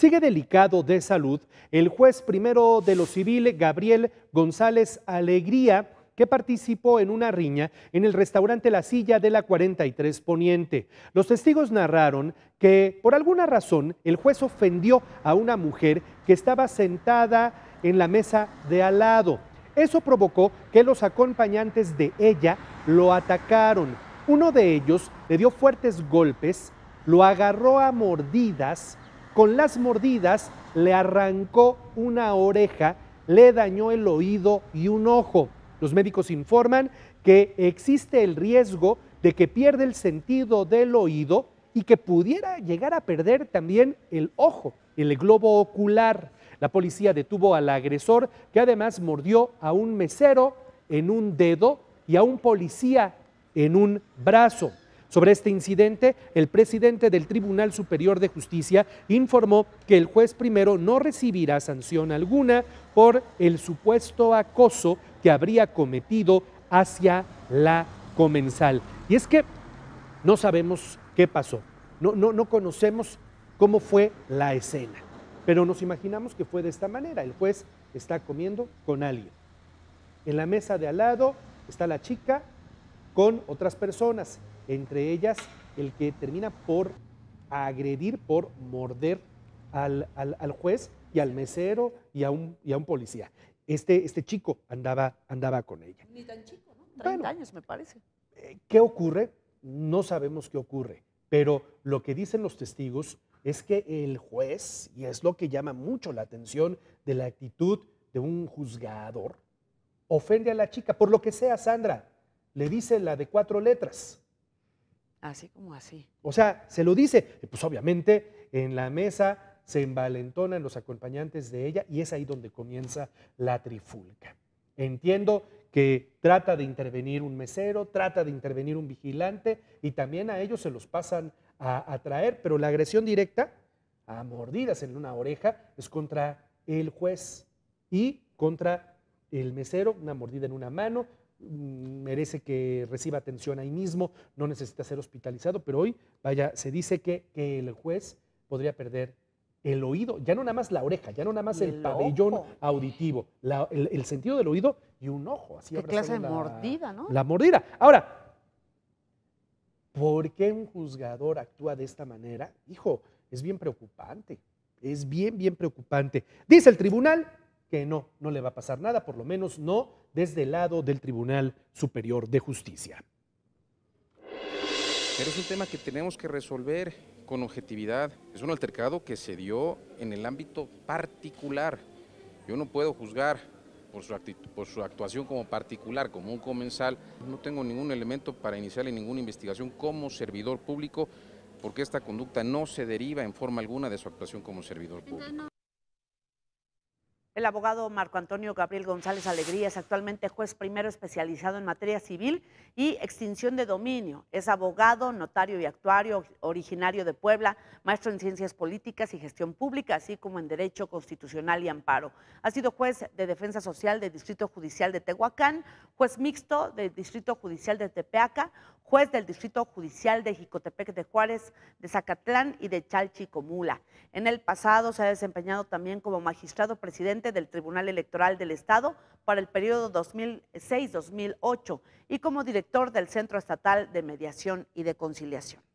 Sigue delicado de salud el juez primero de lo civil, Gabriel González Alegría, que participó en una riña en el restaurante La Silla de la 43 Poniente. Los testigos narraron que por alguna razón el juez ofendió a una mujer que estaba sentada en la mesa de al lado. Eso provocó que los acompañantes de ella lo atacaron. Uno de ellos le dio fuertes golpes, lo agarró a mordidas con las mordidas le arrancó una oreja, le dañó el oído y un ojo. Los médicos informan que existe el riesgo de que pierda el sentido del oído y que pudiera llegar a perder también el ojo, el globo ocular. La policía detuvo al agresor que además mordió a un mesero en un dedo y a un policía en un brazo. Sobre este incidente, el presidente del Tribunal Superior de Justicia informó que el juez primero no recibirá sanción alguna por el supuesto acoso que habría cometido hacia la comensal. Y es que no sabemos qué pasó, no, no conocemos cómo fue la escena, pero nos imaginamos que fue de esta manera. El juez está comiendo con alguien. En la mesa de al lado está la chica con otras personas, entre ellas el que termina por agredir, por morder al, juez y al mesero y a un, y a un policía. Este, este, chico andaba, andaba con ella. Ni tan chico, ¿no? 30 años me parece. Eh, ¿Qué ocurre? No sabemos qué ocurre, pero lo que dicen los testigos es que el juez, y es lo que llama mucho la atención de la actitud de un juzgador, ofende a la chica, por lo que sea, Sandra, le dice la de cuatro letras. Así como así. O sea, se lo dice. Pues obviamente en la mesa se envalentonan los acompañantes de ella y es ahí donde comienza la trifulca. Entiendo que trata de intervenir un mesero, trata de intervenir un vigilante y también a ellos se los pasan a, atraer, pero la agresión directa, a mordidas en una oreja, es contra el juez y contra el mesero, una mordida en una mano, mm, merece que reciba atención ahí mismo, no necesita ser hospitalizado, pero hoy, vaya, se dice que, el juez podría perder el oído, ya no nada más la oreja, ya no nada más el, pabellón auditivo, el, sentido del oído y un ojo. Así ¿Qué clase de mordida, no? La mordida. Ahora, ¿por qué un juzgador actúa de esta manera? Hijo, es bien preocupante, es bien, bien preocupante. Dice el tribunal que no, no le va a pasar nada, por lo menos no desde el lado del Tribunal Superior de Justicia. Pero es un tema que tenemos que resolver con objetividad. Es un altercado que se dio en el ámbito particular. Yo no puedo juzgar por su, actuación como particular, como un comensal. No tengo ningún elemento para iniciarle ninguna investigación como servidor público porque esta conducta no se deriva en forma alguna de su actuación como servidor público. El abogado Marco Antonio Gabriel González Alegría es actualmente juez primero especializado en materia civil y extinción de dominio. Es abogado, notario y actuario originario de Puebla, maestro en ciencias políticas y gestión pública, así como en derecho constitucional y amparo. Ha sido juez de defensa social del Distrito Judicial de Tehuacán, juez mixto del Distrito Judicial de Tepeaca, juez del Distrito Judicial de Jicotepec de Juárez, de Zacatlán y de Chalchicomula. En el pasado se ha desempeñado también como magistrado presidente del Tribunal Electoral del Estado para el periodo 2006-2008 y como director del Centro Estatal de Mediación y de Conciliación.